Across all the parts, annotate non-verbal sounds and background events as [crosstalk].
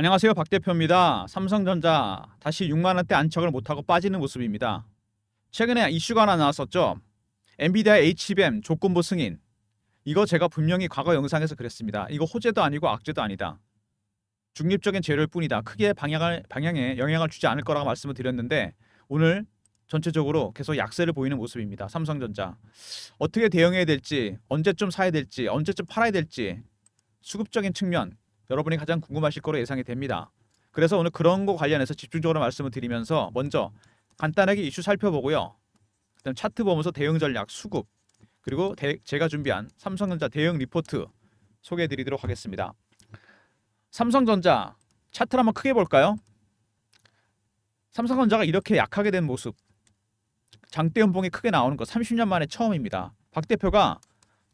안녕하세요 박 대표입니다. 삼성전자 다시 6만원대 안착을 못하고 빠지는 모습입니다. 최근에 이슈가 하나 나왔었죠. 엔비디아 HBM 조건부 승인. 이거 제가 분명히 과거 영상에서 그랬습니다. 이거 호재도 아니고 악재도 아니다. 중립적인 재료일 뿐이다. 크게 방향을, 방향에 영향을 주지 않을 거라고 말씀을 드렸는데 오늘 전체적으로 계속 약세를 보이는 모습입니다. 삼성전자. 어떻게 대응해야 될지, 언제쯤 사야 될지, 언제쯤 팔아야 될지 수급적인 측면 여러분이 가장 궁금하실 거로 예상이 됩니다. 그래서 오늘 그런 거 관련해서 집중적으로 말씀을 드리면서 먼저 간단하게 이슈 살펴보고요. 그다음 차트 보면서 대응 전략, 수급 그리고 대, 제가 준비한 삼성전자 대응 리포트 소개해드리도록 하겠습니다. 삼성전자 차트를 한번 크게 볼까요? 삼성전자가 이렇게 약하게 된 모습 장대 연봉이 크게 나오는 거 30년 만에 처음입니다. 박 대표가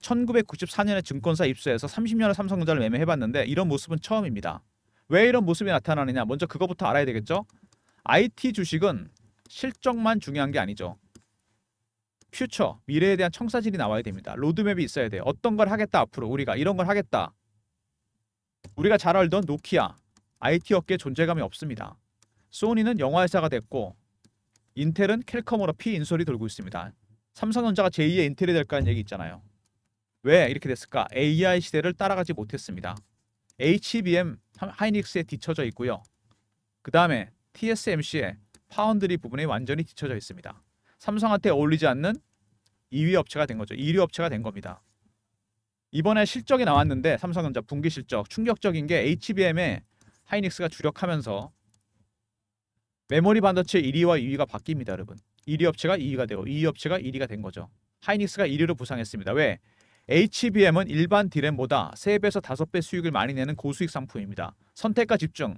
1994년에 증권사 입수해서 30년을 삼성전자를 매매해봤는데 이런 모습은 처음입니다. 왜 이런 모습이 나타나느냐 먼저 그거부터 알아야 되겠죠. IT 주식은 실적만 중요한 게 아니죠. 퓨처, 미래에 대한 청사진이 나와야 됩니다. 로드맵이 있어야 돼요. 어떤 걸 하겠다 앞으로 우리가 이런 걸 하겠다. 우리가 잘 알던 노키아, IT 업계 존재감이 없습니다. 소니는 영화회사가 됐고 인텔은 캘컴으로 피인솔이 돌고 있습니다. 삼성전자가 제2의 인텔이 될까하는 얘기 있잖아요. 왜 이렇게 됐을까? AI 시대를 따라가지 못했습니다. HBM 하이닉스에 뒤쳐져 있고요. 그 다음에 TSMC의 파운드리 부분에 완전히 뒤쳐져 있습니다. 삼성한테 어울리지 않는 2위 업체가 된 거죠. 1위 업체가 된 겁니다. 이번에 실적이 나왔는데 삼성전자 분기 실적 충격적인 게 HBM에 하이닉스가 주력하면서 메모리 반도체 1위와 2위가 바뀝니다, 여러분. 1위 업체가 2위가 되고 2위 업체가 1위가 된 거죠. 하이닉스가 1위로 부상했습니다. 왜? HBM은 일반 디램보다 3배에서 5배 수익을 많이 내는 고수익 상품입니다. 선택과 집중.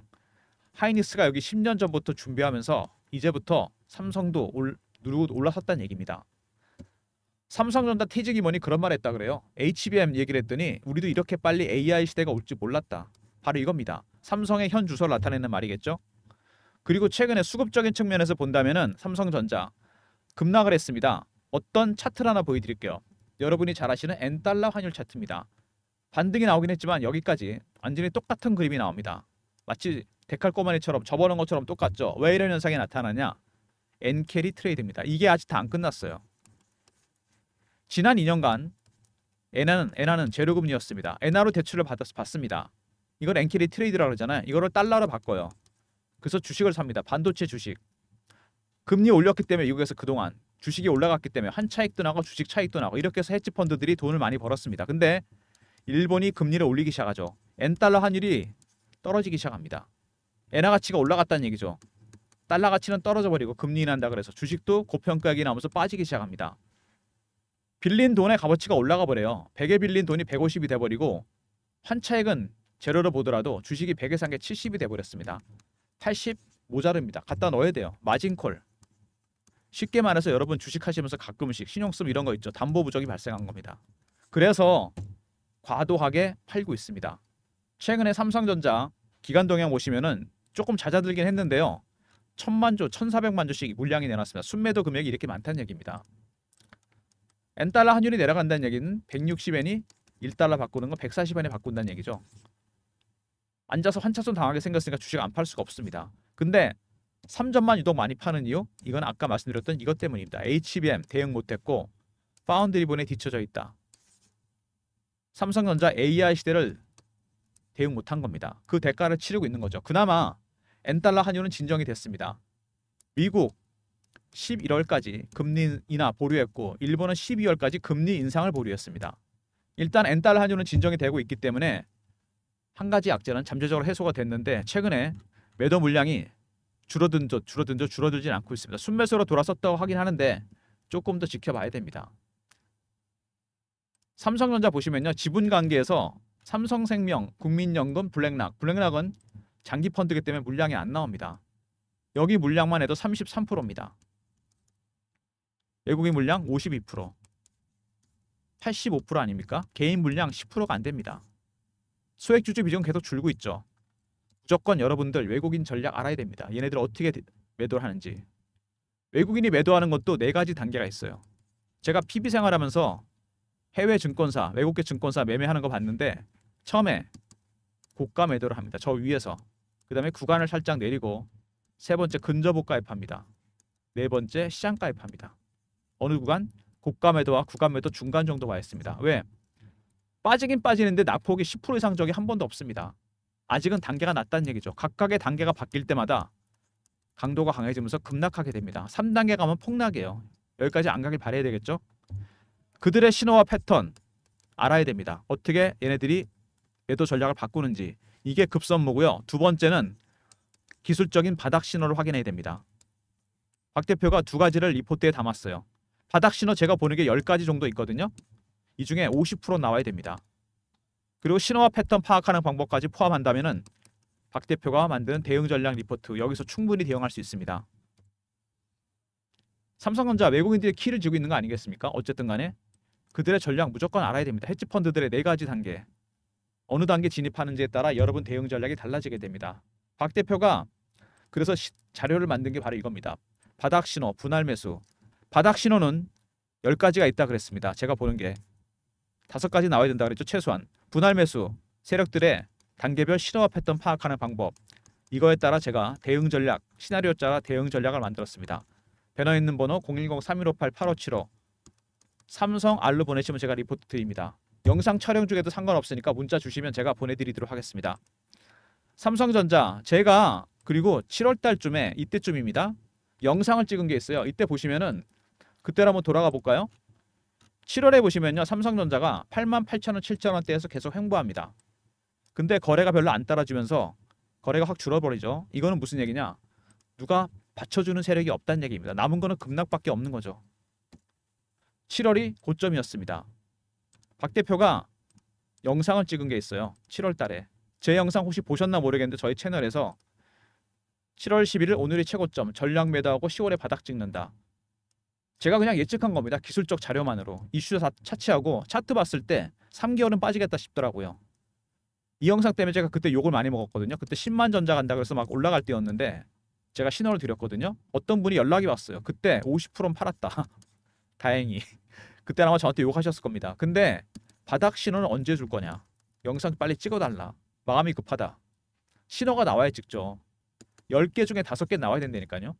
하이닉스가 여기 10년 전부터 준비하면서 이제부터 삼성도 올, 누르고 올라섰다는 얘기입니다. 삼성전자 티즈이뭐니 그런 말 했다 그래요. HBM 얘기를 했더니 우리도 이렇게 빨리 AI 시대가 올지 몰랐다. 바로 이겁니다. 삼성의 현 주소를 나타내는 말이겠죠. 그리고 최근에 수급적인 측면에서 본다면 삼성전자 급락을 했습니다. 어떤 차트를 하나 보여드릴게요. 여러분이 잘 아시는 엔달러 환율 차트입니다. 반등이 나오긴 했지만 여기까지 완전히 똑같은 그림이 나옵니다. 마치 데칼코마니처럼 접어놓은 것처럼 똑같죠. 왜 이런 현상이 나타나냐? 엔캐리 트레이드입니다. 이게 아직 다 안 끝났어요. 지난 2년간 엔화는, 엔화는 제로금리였습니다. 엔화로 대출을 받았 받습니다. 이걸 엔캐리 트레이드라고 그러잖아요. 이거를 달러로 바꿔요. 그래서 주식을 삽니다. 반도체 주식. 금리 올렸기 때문에 미국에서 그동안 주식이 올라갔기 때문에 한 차익도 나고 주식 차익도 나고 이렇게 해서 헤지 펀드들이 돈을 많이 벌었습니다. 근데 일본이 금리를 올리기 시작하죠. 엔 달러 환율이 떨어지기 시작합니다. 엔화 가치가 올라갔다는 얘기죠. 달러 가치는 떨어져 버리고 금리 인한다 그래서 주식도 고평가액이 나오면서 빠지기 시작합니다. 빌린 돈의 값어치가 올라가 버려요. 100에 빌린 돈이 150이 돼 버리고 환차액은 재료로 보더라도 주식이 100에 산게 70이 돼 버렸습니다. 80 모자릅니다. 갖다 넣어야 돼요. 마진콜. 쉽게 말해서 여러분 주식하시면서 가끔씩 신용성 이런 거 있죠. 담보 부족이 발생한 겁니다. 그래서 과도하게 팔고 있습니다. 최근에 삼성전자 기간 동향 보시면은 조금 잦아들긴 했는데요. 천만 조, 천사백만 조씩 물량이 내놨습니다. 순매도 금액이 이렇게 많다는 얘기입니다. 엔달러 환율이 내려간다는 얘기는 160엔이 1달러 바꾸는 거 140엔에 바꾼다는 얘기죠. 앉아서 환차손 당하게 생겼으니까 주식 안 팔 수가 없습니다. 근데 3점만 유독 많이 파는 이유? 이건 아까 말씀드렸던 이것 때문입니다. HBM 대응 못했고 파운드리본에 뒤쳐져 있다. 삼성전자 AI 시대를 대응 못한 겁니다. 그 대가를 치르고 있는 거죠. 그나마 엔달러 한유는 진정이 됐습니다. 미국 11월까지 금리 인하 보류했고 일본은 12월까지 금리 인상을 보류했습니다. 일단 엔달러 한유는 진정이 되고 있기 때문에 한 가지 악재는 잠재적으로 해소가 됐는데 최근에 매도 물량이 줄어든 저 줄어든 저 줄어들진 않고 있습니다. 순매수로 돌아섰다고 하긴 하는데 조금 더 지켜봐야 됩니다. 삼성전자 보시면요. 지분 관계에서 삼성생명, 국민연금, 블랙락. 블랙락은 장기 펀드기 때문에 물량이 안 나옵니다. 여기 물량만 해도 33%입니다. 외국인 물량 52%. 85% 아닙니까? 개인 물량 10%가 안 됩니다. 소액 주주 비중 계속 줄고 있죠. 무조건 여러분들 외국인 전략 알아야 됩니다. 얘네들 어떻게 매도를 하는지. 외국인이 매도하는 것도 네 가지 단계가 있어요. 제가 PB 생활하면서 해외 증권사, 외국계 증권사 매매하는 거 봤는데 처음에 고가 매도를 합니다. 저 위에서. 그 다음에 구간을 살짝 내리고 세 번째 근저보가입합니다네 번째 시장가입합니다 어느 구간? 고가 매도와 구간 매도 중간 정도 가 있습니다. 왜? 빠지긴 빠지는데 낙폭이 10% 이상 적이 한 번도 없습니다. 아직은 단계가 낮다는 얘기죠. 각각의 단계가 바뀔 때마다 강도가 강해지면서 급락하게 됩니다. 3단계 가면 폭락이에요. 여기까지 안 가길 바라야 되겠죠? 그들의 신호와 패턴 알아야 됩니다. 어떻게 얘네들이 매도 전략을 바꾸는지 이게 급선무고요. 두 번째는 기술적인 바닥 신호를 확인해야 됩니다. 박 대표가 두 가지를 리포트에 담았어요. 바닥 신호 제가 보는 게 10가지 정도 있거든요. 이 중에 50% 나와야 됩니다. 그리고 신호와 패턴 파악하는 방법까지 포함한다면 박 대표가 만든 대응 전략 리포트 여기서 충분히 대응할 수 있습니다. 삼성전자 외국인들의 키를 쥐고 있는 거 아니겠습니까? 어쨌든 간에 그들의 전략 무조건 알아야 됩니다. 헤지펀드들의 네 가지 단계 어느 단계 진입하는지에 따라 여러분 대응 전략이 달라지게 됩니다. 박 대표가 그래서 시, 자료를 만든 게 바로 이겁니다. 바닥 신호, 분할 매수. 바닥 신호는 10가지가 있다 그랬습니다. 제가 보는 게5 가지 나와야 된다 그랬죠. 최소한. 분할 매수, 세력들의 단계별 신호화 패턴 파악하는 방법 이거에 따라 제가 대응 전략, 시나리오 짜라 대응 전략을 만들었습니다. 배너에 있는 번호 010-3158-8575 삼성 알로 보내시면 제가 리포트 드립니다. 영상 촬영 중에도 상관없으니까 문자 주시면 제가 보내드리도록 하겠습니다. 삼성전자 제가 그리고 7월달쯤에 이때쯤입니다. 영상을 찍은 게 있어요. 이때 보시면은 그때로 한번 돌아가 볼까요? 7월에 보시면요. 삼성전자가 8만 8천원, 7천원대에서 계속 횡보합니다. 근데 거래가 별로 안 따라주면서 거래가 확 줄어버리죠. 이거는 무슨 얘기냐? 누가 받쳐주는 세력이 없다는 얘기입니다. 남은 거는 급락밖에 없는 거죠. 7월이 고점이었습니다. 박 대표가 영상을 찍은 게 있어요. 7월 달에. 제 영상 혹시 보셨나 모르겠는데 저희 채널에서 7월 11일 오늘이 최고점 전략 매도하고 10월에 바닥 찍는다. 제가 그냥 예측한 겁니다. 기술적 자료만으로 이슈 다 차치하고 차트 봤을 때 3개월은 빠지겠다 싶더라고요. 이 영상 때문에 제가 그때 욕을 많이 먹었거든요. 그때 10만 전자 간다 그래서 막 올라갈 때였는데 제가 신호를 드렸거든요. 어떤 분이 연락이 왔어요. 그때 50%는 팔았다. [laughs] 다행히. 그때 아마 저한테 욕하셨을 겁니다. 근데 바닥 신호는 언제 줄 거냐? 영상 빨리 찍어달라. 마음이 급하다. 신호가 나와야 찍죠. 10개 중에 5개 나와야 된다니까요.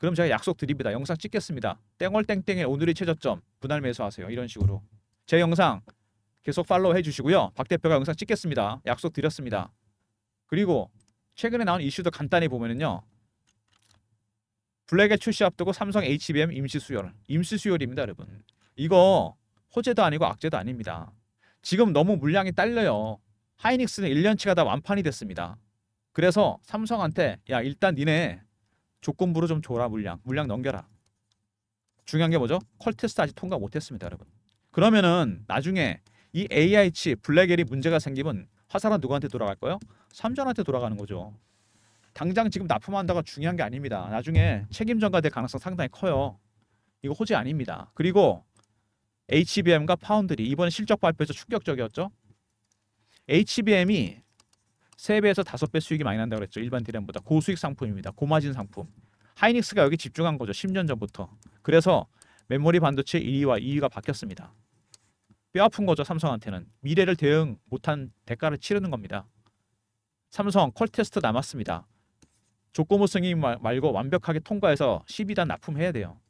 그럼 제가 약속 드립니다. 영상 찍겠습니다. 땡얼땡땡의 오늘의 최저점 분할 매수하세요. 이런 식으로 제 영상 계속 팔로우 해주시고요. 박 대표가 영상 찍겠습니다. 약속 드렸습니다. 그리고 최근에 나온 이슈도 간단히 보면은요. 블랙의 출시 앞두고 삼성 HBM 임시 수혈, 임시 수혈입니다, 여러분. 이거 호재도 아니고 악재도 아닙니다. 지금 너무 물량이 딸려요. 하이닉스는 1년치가 다 완판이 됐습니다. 그래서 삼성한테 야 일단 니네 조건부로 좀 줘라 물량 물량 넘겨라 중요한 게 뭐죠? 컬테스트 아직 통과 못했습니다 여러분 그러면은 나중에 이 AI h 블랙엘이 문제가 생기면 화살은 누구한테 돌아갈 거예요? 삼전한테 돌아가는 거죠 당장 지금 납품한다가 중요한 게 아닙니다 나중에 책임 전가될 가능성 상당히 커요 이거 호재 아닙니다 그리고 HBM과 파운드리 이번 에 실적 발표에서 충격적이었죠 HBM이 세배에서 다섯 배 수익이 많이 난다고 그랬죠. 일반 디램보다 고수익 상품입니다. 고마진 상품. 하이닉스가 여기 집중한 거죠. 10년 전부터. 그래서 메모리 반도체 1위와 2위가 바뀌었습니다. 뼈 아픈 거죠. 삼성한테는. 미래를 대응 못한 대가를 치르는 겁니다. 삼성 콜 테스트 남았습니다. 조건무 승인 말고 완벽하게 통과해서 12단 납품해야 돼요.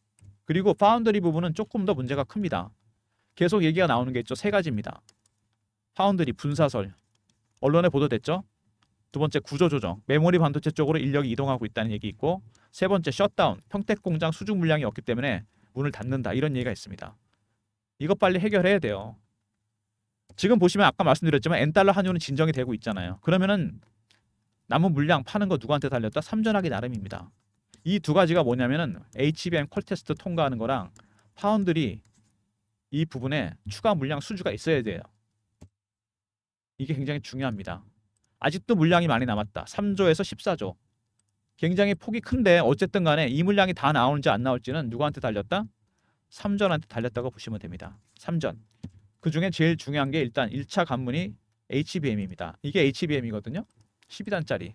그리고 파운드리 부분은 조금 더 문제가 큽니다. 계속 얘기가 나오는 게 있죠. 세 가지입니다. 파운드리 분사설. 언론에 보도됐죠? 두 번째 구조 조정, 메모리 반도체 쪽으로 인력이 이동하고 있다는 얘기 있고 세 번째 셧다운, 평택 공장 수중 물량이 없기 때문에 문을 닫는다 이런 얘기가 있습니다. 이것 빨리 해결해야 돼요. 지금 보시면 아까 말씀드렸지만 엔달러 환율은 진정이 되고 있잖아요. 그러면은 남은 물량 파는 거 누구한테 달렸다? 삼전하기 나름입니다. 이 두 가지가 뭐냐면은 HBM 콜 테스트 통과하는 거랑 파운드리 이 부분에 추가 물량 수주가 있어야 돼요. 이게 굉장히 중요합니다. 아직도 물량이 많이 남았다. 3조에서 14조. 굉장히 폭이 큰데 어쨌든 간에 이 물량이 다 나오는지 안 나올지는 누구한테 달렸다? 3전한테 달렸다고 보시면 됩니다. 3전. 그 중에 제일 중요한 게 일단 1차 간문이 HBM입니다. 이게 HBM이거든요. 12단짜리.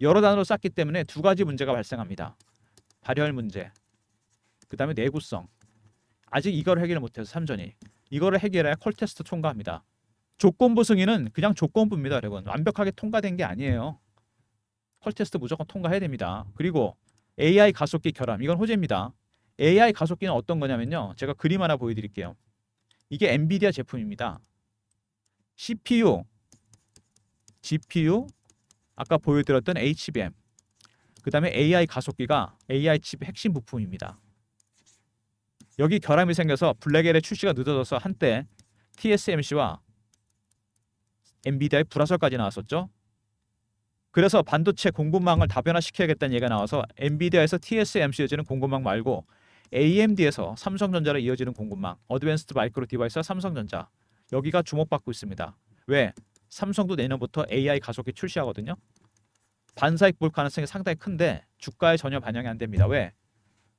여러 단으로 쌓기 때문에 두 가지 문제가 발생합니다. 발열 문제. 그 다음에 내구성. 아직 이걸 해결을 못해서 3전이. 이거를 해결해야 콜테스트 통과합니다. 조건부 승인은 그냥 조건부입니다. 여러분. 완벽하게 통과된 게 아니에요. 컬 테스트 무조건 통과해야 됩니다. 그리고 AI 가속기 결함. 이건 호재입니다. AI 가속기는 어떤 거냐면요. 제가 그림 하나 보여드릴게요. 이게 엔비디아 제품입니다. CPU, GPU, 아까 보여드렸던 HBM, 그 다음에 AI 가속기가 AI 칩 핵심 부품입니다. 여기 결함이 생겨서 블랙엘의 출시가 늦어져서 한때 TSMC와 엔비디아의 불화설까지 나왔었죠. 그래서 반도체 공급망을 다변화시켜야겠다는 얘기가 나와서 엔비디아에서 TSMC 이어지는 공급망 말고 AMD에서 삼성전자로 이어지는 공급망 어드밴스드 마이크로 디바이스와 삼성전자 여기가 주목받고 있습니다. 왜? 삼성도 내년부터 AI 가속기 출시하거든요. 반사익 볼 가능성이 상당히 큰데 주가에 전혀 반영이 안 됩니다. 왜?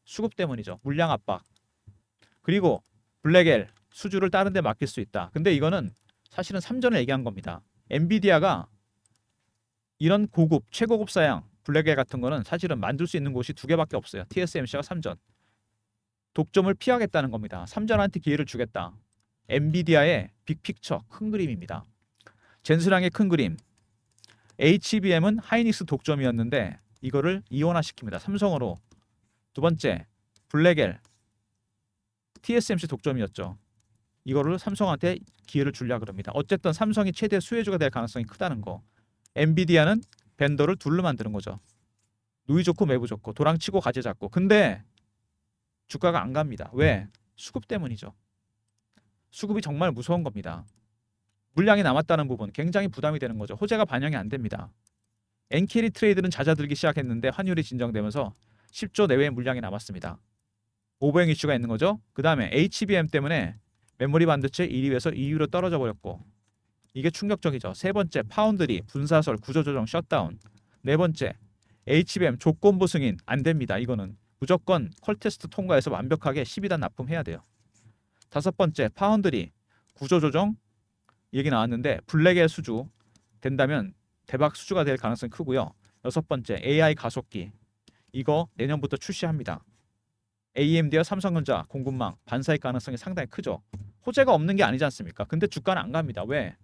수급 때문이죠. 물량 압박. 그리고 블랙엘 수주를 다른 데 맡길 수 있다. 근데 이거는 사실은 3전을 얘기한 겁니다. 엔비디아가 이런 고급, 최고급 사양, 블랙에 같은 거는 사실은 만들 수 있는 곳이 두 개밖에 없어요. TSMC가 3전. 독점을 피하겠다는 겁니다. 3전한테 기회를 주겠다. 엔비디아의 빅픽처, 큰 그림입니다. 젠스랑의 큰 그림. HBM은 하이닉스 독점이었는데 이거를 이원화시킵니다. 삼성으로. 두 번째, 블랙엘. TSMC 독점이었죠. 이거를 삼성한테 기회를 줄려 그럽니다. 어쨌든 삼성이 최대 수혜주가 될 가능성이 크다는 거. 엔비디아는 벤더를 둘로 만드는 거죠. 누이 좋고 매부 좋고 도랑치고 가재 잡고. 근데 주가가 안 갑니다. 왜? 수급 때문이죠. 수급이 정말 무서운 겁니다. 물량이 남았다는 부분 굉장히 부담이 되는 거죠. 호재가 반영이 안 됩니다. 엔케리 트레이드는 잦아들기 시작했는데 환율이 진정되면서 10조 내외의 물량이 남았습니다. 오버행 이슈가 있는 거죠. 그 다음에 HBM 때문에 메모리 반도체 1위에서 2위로 떨어져 버렸고 이게 충격적이죠. 세 번째 파운드리 분사설 구조조정 셧다운 네 번째 HBM 조건부 승인 안 됩니다. 이거는 무조건 컬테스트 통과해서 완벽하게 12단 납품해야 돼요. 다섯 번째 파운드리 구조조정 얘기 나왔는데 블랙의 수주 된다면 대박 수주가 될 가능성이 크고요. 여섯 번째 AI 가속기 이거 내년부터 출시합니다. AMD와 삼성전자 공급망 반사의 가능성이 상당히 크죠. 호재가 없는 게 아니지 않습니까? 근데 주가는 안 갑니다. 왜?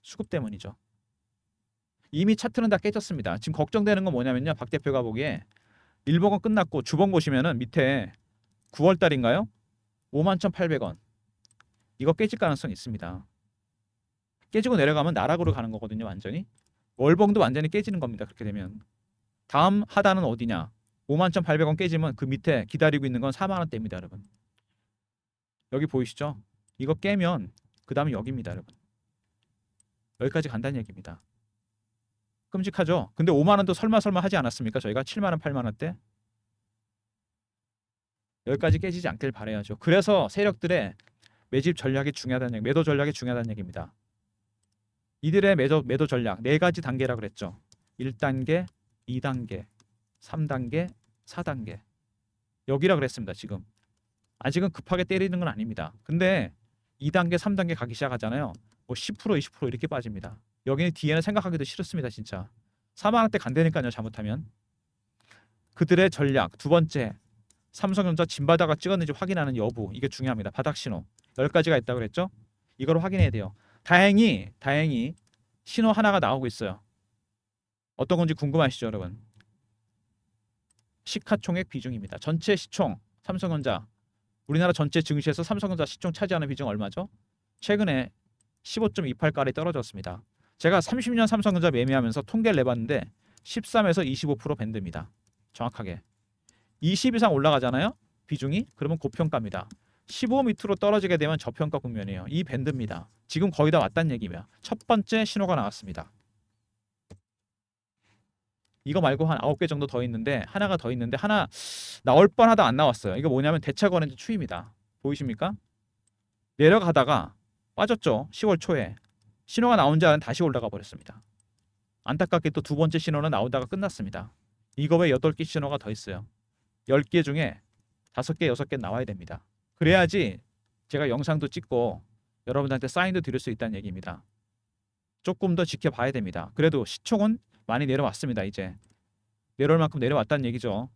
수급 때문이죠. 이미 차트는 다 깨졌습니다. 지금 걱정되는 건 뭐냐면요. 박 대표가 보기에 1본은 끝났고 주봉 보시면은 밑에 9월 달인가요? 51,800원. 이거 깨질 가능성이 있습니다. 깨지고 내려가면 나락으로 가는 거거든요. 완전히. 월봉도 완전히 깨지는 겁니다. 그렇게 되면. 다음 하단은 어디냐? 51,800원 깨지면 그 밑에 기다리고 있는 건 4만 원대입니다, 여러분. 여기 보이시죠? 이거 깨면 그 다음에 여기입니다 여러분 여기까지 간다는 얘기입니다 끔찍하죠? 근데 5만원도 설마 설마 하지 않았습니까? 저희가 7만원 8만원 때 여기까지 깨지지 않길 바라야죠 그래서 세력들의 매집 전략이 중요하다는 얘기, 매도 전략이 중요하다는 얘기입니다 이들의 매도, 매도 전략 네 가지 단계라 그랬죠 1단계, 2단계, 3단계, 4단계 여기라 그랬습니다 지금 아직은 급하게 때리는 건 아닙니다. 근데 2단계, 3단계 가기 시작하잖아요. 뭐 10%, 20% 이렇게 빠집니다. 여기는 뒤에는 생각하기도 싫었습니다. 진짜. 4만원대 간대니까요 잘못하면. 그들의 전략 두 번째 삼성전자 진바다가 찍었는지 확인하는 여부 이게 중요합니다. 바닥 신호 10가지가 있다고 그랬죠? 이걸 확인해야 돼요. 다행히 다행히 신호 하나가 나오고 있어요. 어떤 건지 궁금하시죠 여러분? 시카총액 비중입니다. 전체 시총 삼성전자 우리나라 전체 증시에서 삼성전자 시총 차지하는 비중 얼마죠? 최근에 15.28가리 떨어졌습니다. 제가 30년 삼성전자 매매하면서 통계를 내봤는데 13에서 25% 밴드입니다. 정확하게. 20 이상 올라가잖아요. 비중이 그러면 고평가입니다. 15 밑으로 떨어지게 되면 저평가 국면이에요. 이 밴드입니다. 지금 거의 다 왔단 얘기입니다첫 번째 신호가 나왔습니다. 이거 말고 한9개 정도 더 있는데 하나가 더 있는데 하나 나올 뻔하다 안 나왔어요. 이거 뭐냐면 대차 거래소 추입니다. 보이십니까? 내려가다가 빠졌죠. 10월 초에 신호가 나온 줄알았는 다시 올라가 버렸습니다. 안타깝게 또 두 번째 신호는 나오다가 끝났습니다. 이거 왜 8개 신호가 더 있어요? 10개 중에 5개, 6개 나와야 됩니다. 그래야지 제가 영상도 찍고 여러분들한테 사인도 드릴 수 있다는 얘기입니다. 조금 더 지켜봐야 됩니다. 그래도 시총은 많이 내려왔습니다. 이제 내려올 만큼 내려왔다는 얘기죠.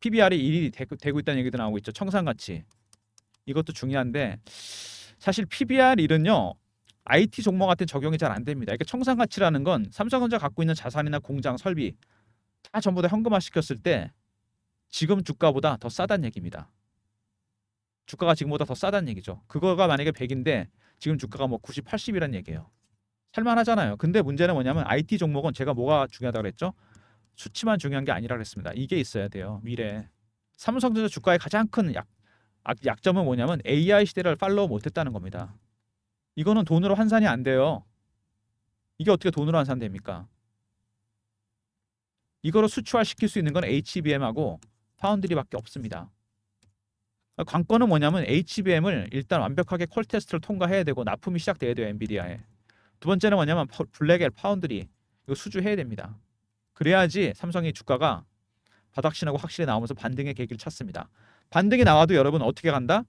PBR이 1이 되고 있다는 얘기도 나오고 있죠. 청산가치 이것도 중요한데 사실 PBR 1은요 IT 종목한테 적용이 잘 안 됩니다. 그러니까 청산가치라는 건 삼성전자 갖고 있는 자산이나 공장 설비 다 전부 다 현금화 시켰을 때 지금 주가보다 더싸다는 얘기입니다. 주가가 지금보다 더싸다는 얘기죠. 그거가 만약에 100인데 지금 주가가 뭐 90, 8 0이라는 얘기예요. 할만하잖아요 근데 문제는 뭐냐면 IT 종목은 제가 뭐가 중요하다고 그랬죠? 수치만 중요한 게 아니라 그랬습니다. 이게 있어야 돼요. 미래. 음. 삼성전자 주가의 가장 큰 약, 약, 점은 뭐냐면 AI 시대를 팔로우 못했다는 겁니다. 이거는 돈으로 환산이 안 돼요. 이게 어떻게 돈으로 환산됩니까? 이거로 수출화시킬 수 있는 건 HBM하고 파운드리밖에 없습니다. 관건은 뭐냐면 HBM을 일단 완벽하게 콜 테스트를 통과해야 되고 납품이 시작돼야 돼요 엔비디아에. 두 번째는 뭐냐면 블랙엘 파운드리 이거 수주해야 됩니다. 그래야지 삼성의 주가가 바닥신하고 확실히 나오면서 반등의 계기를 찾습니다. 반등이 나와도 여러분 어떻게 간다?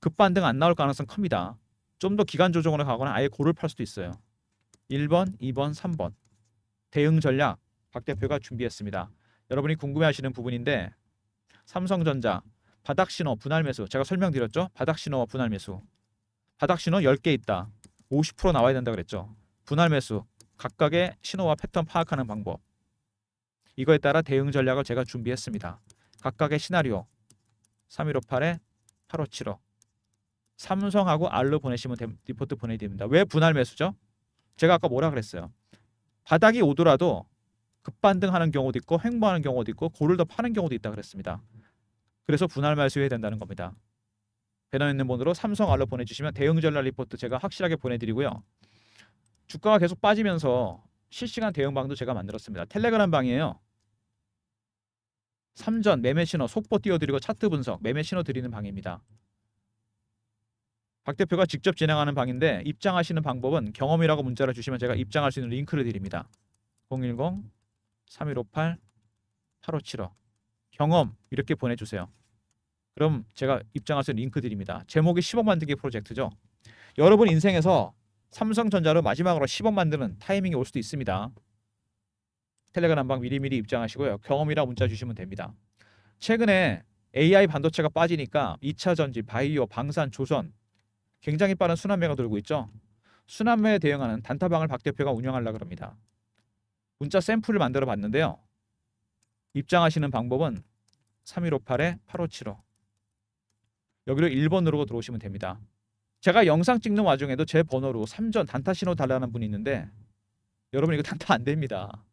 급반등 안 나올 가능성 큽니다. 좀 더 기간 조정으로 가거나 아예 고를 팔 수도 있어요. 1번, 2번, 3번 대응 전략 박 대표가 준비했습니다. 여러분이 궁금해하시는 부분인데 삼성전자 바닥신호 분할 매수 제가 설명드렸죠? 바닥신호 분할 매수 바닥신호 10개 있다. 50% 나와야 된다 그랬죠. 분할 매수, 각각의 신호와 패턴 파악하는 방법. 이거에 따라 대응 전략을 제가 준비했습니다. 각각의 시나리오 3158에 8575 삼성하고 알로 보내시면 데, 리포트 보내드립니다. 왜 분할 매수죠? 제가 아까 뭐라 그랬어요. 바닥이 오더라도 급반등하는 경우도 있고 횡보하는 경우도 있고 고를 더 파는 경우도 있다 그랬습니다. 그래서 분할 매수해야 된다는 겁니다. 배너 있는 번호로 삼성 알로 보내주시면 대응 전략 리포트 제가 확실하게 보내드리고요. 주가가 계속 빠지면서 실시간 대응방도 제가 만들었습니다. 텔레그램 방이에요. 3전 매매 신호 속보 띄워드리고 차트 분석 매매 신호 드리는 방입니다. 박 대표가 직접 진행하는 방인데 입장하시는 방법은 경험이라고 문자를 주시면 제가 입장할 수 있는 링크를 드립니다. 010 3158 8575 경험 이렇게 보내주세요. 그럼 제가 입장할 수 있는 링크 드립니다. 제목이 10억 만들기 프로젝트죠. 여러분 인생에서 삼성전자로 마지막으로 10억 만드는 타이밍이 올 수도 있습니다. 텔레그램 방 미리미리 입장하시고요. 경험이라 문자 주시면 됩니다. 최근에 AI 반도체가 빠지니까 2차 전지, 바이오, 방산, 조선 굉장히 빠른 순환매가 돌고 있죠. 순환매에 대응하는 단타방을 박 대표가 운영하려고 합니다. 문자 샘플을 만들어 봤는데요. 입장하시는 방법은 3158-8575 여기로 1번으로 들어오시면 됩니다. 제가 영상 찍는 와중에도 제 번호로 3전 단타 신호 달라는 분이 있는데 여러분 이거 단타 안 됩니다.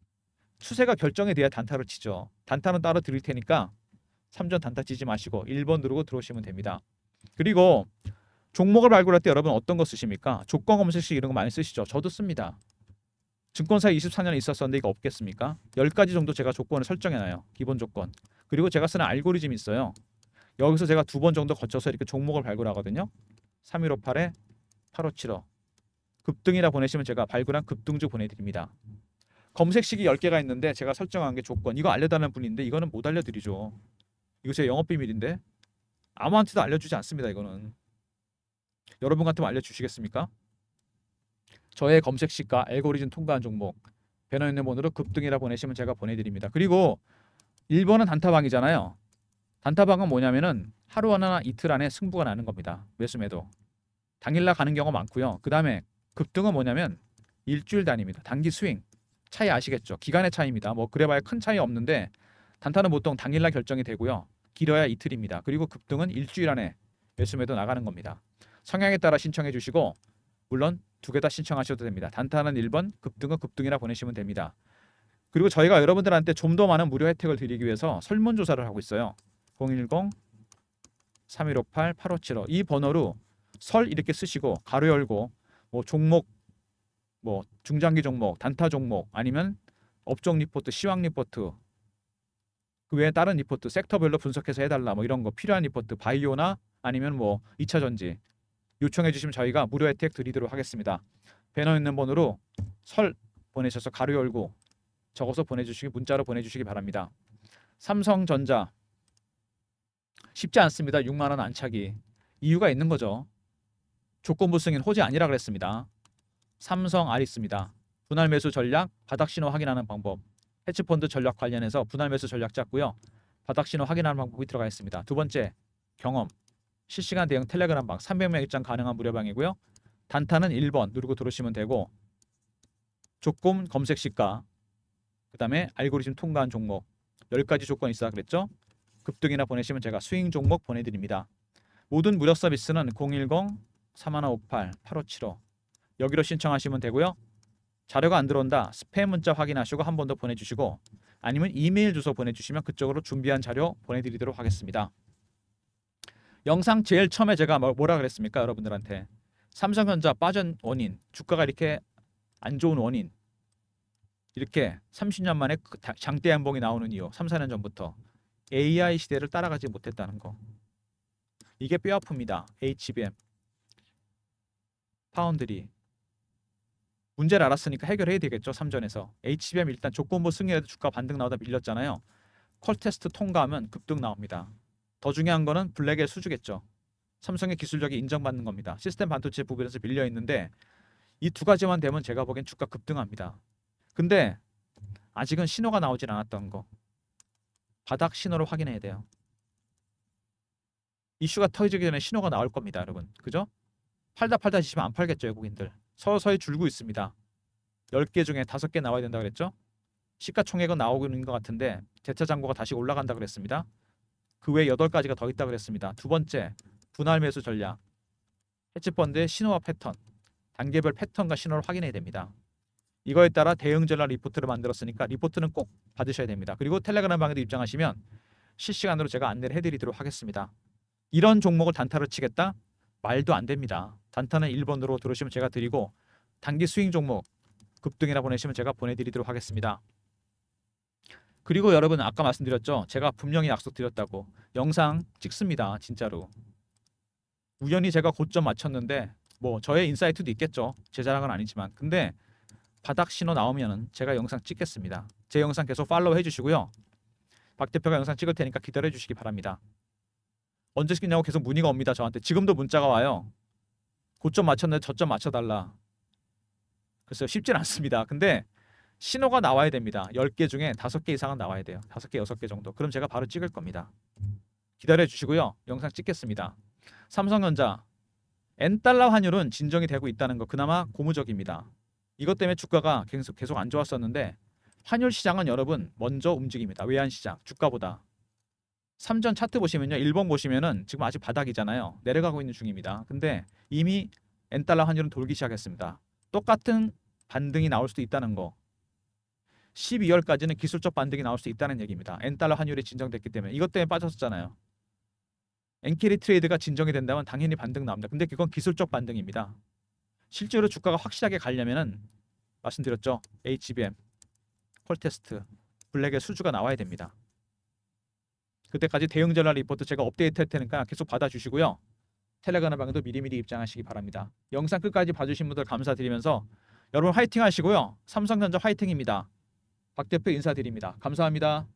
추세가 결정에대야 단타를 치죠. 단타는 따로 드릴 테니까 3전 단타 치지 마시고 1번 누르고 들어오시면 됩니다. 그리고 종목을 발굴할 때 여러분 어떤 거 쓰십니까? 조건 검색식 이런 거 많이 쓰시죠? 저도 씁니다. 증권사 24년에 있었었는데 이거 없겠습니까? 10가지 정도 제가 조건을 설정해놔요. 기본 조건. 그리고 제가 쓰는 알고리즘이 있어요. 여기서 제가 두 번 정도 거쳐서 이렇게 종목을 발굴하거든요. 3158에 8575 급등이라 보내시면 제가 발굴한 급등주 보내드립니다. 검색식이 10개가 있는데 제가 설정한 게 조건 이거 알려달라는 분인데 이거는 못 알려드리죠. 이거 제 영업비밀인데 아무한테도 알려주지 않습니다. 이거는 여러분 같으면 알려주시겠습니까? 저의 검색식과 알고리즘 통과한 종목 배너 있는 번호로 급등이라 보내시면 제가 보내드립니다. 그리고 1번은 단타방이잖아요. 단타방은 뭐냐면은 하루 하나 이틀 안에 승부가 나는 겁니다. 매수매도. 당일날 가는 경우 가 많고요. 그 다음에 급등은 뭐냐면 일주일 단위입니다. 단기 스윙. 차이 아시겠죠? 기간의 차이입니다. 뭐 그래봐야 큰 차이 없는데 단타는 보통 당일날 결정이 되고요. 길어야 이틀입니다. 그리고 급등은 일주일 안에 매수매도 나가는 겁니다. 성향에 따라 신청해 주시고 물론 두 개 다 신청하셔도 됩니다. 단타는 1번, 급등은 급등이라 보내시면 됩니다. 그리고 저희가 여러분들한테 좀 더 많은 무료 혜택을 드리기 위해서 설문조사를 하고 있어요. 010-3158-8575이 번호로 설 이렇게 쓰시고 가로 열고 뭐 종목 뭐 중장기 종목, 단타 종목 아니면 업종 리포트, 시황 리포트 그 외에 다른 리포트 섹터별로 분석해서 해달라 뭐 이런 거 필요한 리포트 바이오나 아니면 뭐 2차 전지 요청해 주시면 저희가 무료 혜택 드리도록 하겠습니다. 배너 있는 번호로 설 보내셔서 가로 열고 적어서 보내주시기 문자로 보내주시기 바랍니다. 삼성전자 쉽지 않습니다. 6만 원 안착이. 이유가 있는 거죠. 조건부 승인 호재 아니라 그랬습니다. 삼성 아리스입니다. 분할 매수 전략, 바닥 신호 확인하는 방법. 해치펀드 전략 관련해서 분할 매수 전략 짰고요. 바닥 신호 확인하는 방법이 들어가 있습니다. 두 번째, 경험. 실시간 대응 텔레그램 방 300명 입장 가능한 무료방이고요. 단타는 1번 누르고 들어오시면 되고 조건 검색 시가 그 다음에 알고리즘 통과한 종목 10가지 조건이 있어 그랬죠? 급등이나 보내시면 제가 스윙 종목 보내드립니다. 모든 무료 서비스는 010-3158-8575 여기로 신청하시면 되고요. 자료가 안 들어온다 스팸 문자 확인하시고 한 번 더 보내주시고 아니면 이메일 주소 보내주시면 그쪽으로 준비한 자료 보내드리도록 하겠습니다. 영상 제일 처음에 제가 뭐, 뭐라 그랬습니까 여러분들한테 삼성전자 빠진 원인 주가가 이렇게 안 좋은 원인 이렇게 30년 만에 그 장대 양봉이 나오는 이유 3, 4년 전부터 AI 시대를 따라가지 못했다는 거. 이게 뼈아픕니다. HBM. 파운드리. 문제를 알았으니까 해결해야 되겠죠. 3전에서. HBM 일단 조건부 승인해도 주가 반등 나오다 밀렸잖아요. 컬 테스트 통과하면 급등 나옵니다. 더 중요한 거는 블랙의 수주겠죠. 삼성의 기술력이 인정받는 겁니다. 시스템 반도체 부분에서 밀려 있는데 이 두 가지만 되면 제가 보기엔 주가 급등합니다. 근데 아직은 신호가 나오질 않았던 거. 바닥 신호를 확인해야 돼요. 이슈가 터지기 전에 신호가 나올 겁니다, 여러분. 그죠? 팔다 팔다 지시면 안 팔겠죠, 외국인들. 서서히 줄고 있습니다. 10개 중에 5개 나와야 된다 그랬죠? 시가총액은 나오고 있는 것 같은데 대차 잔고가 다시 올라간다 그랬습니다. 그 외에 8가지가 더 있다 그랬습니다. 두 번째, 분할 매수 전략. 해치펀드의 신호와 패턴, 단계별 패턴과 신호를 확인해야 됩니다. 이거에 음. 따라 대응 전략 리포트를 만들었으니까 리포트는 꼭 받으셔야 됩니다. 그리고 텔레그램 방에도 입장하시면 실시간으로 제가 안내를 해드리도록 하겠습니다. 이런 종목을 단타로 치겠다? 말도 안 됩니다. 단타는 1번으로 들으시면 제가 드리고 단기 스윙 종목 급등이라 보내시면 제가 보내드리도록 하겠습니다. 그리고 여러분 아까 말씀드렸죠. 제가 분명히 약속드렸다고 영상 찍습니다. 진짜로. 우연히 제가 고점 맞췄는데 뭐 저의 인사이트도 있겠죠. 제 자랑은 아니지만. 근데 바닥 신호 나오면 제가 영상 찍겠습니다. 제 영상 계속 팔로우 해주시고요. 박 대표가 영상 찍을 테니까 기다려 주시기 바랍니다. 언제 시키냐고 계속 문의가 옵니다. 저한테 지금도 문자가 와요. 고점 맞췄는데 저점 맞춰달라. 글쎄요 쉽진 않습니다. 근데 신호가 나와야 됩니다. 10개 중에 5개 이상은 나와야 돼요. 5개, 6개 정도. 그럼 제가 바로 찍을 겁니다. 기다려 주시고요. 영상 찍겠습니다. 삼성전자 N달러 환율은 진정이 되고 있다는 거 그나마 고무적입니다. 이것 때문에 주가가 계속 계속 안 좋았었는데 환율 시장은 여러분 먼저 움직입니다. 외환 시장 주가보다 3전 차트 보시면요. 1번 보시면은 지금 아직 바닥이잖아요. 내려가고 있는 중입니다. 근데 이미 엔달러 환율은 돌기 시작했습니다. 똑같은 반등이 나올 수도 있다는 거. 12월까지는 기술적 반등이 나올 수 있다는 얘기입니다. 엔달러 환율이 진정됐기 때문에 이것 때문에 빠졌었잖아요. 엔캐리 트레이드가 진정이 된다면 당연히 반등 나옵니다. 근데 그건 기술적 반등입니다. 실제로 주가가 확실하게 가려면은 말씀드렸죠. HBM, 콜테스트, 블랙의 수주가 나와야 됩니다. 그때까지 대형 전화 리포트 제가 업데이트할 테니까 계속 받아주시고요. 텔레그램 방에도 미리미리 입장하시기 바랍니다. 영상 끝까지 봐주신 분들 감사드리면서 여러분 화이팅 하시고요. 삼성전자 화이팅입니다. 박 대표 인사드립니다. 감사합니다.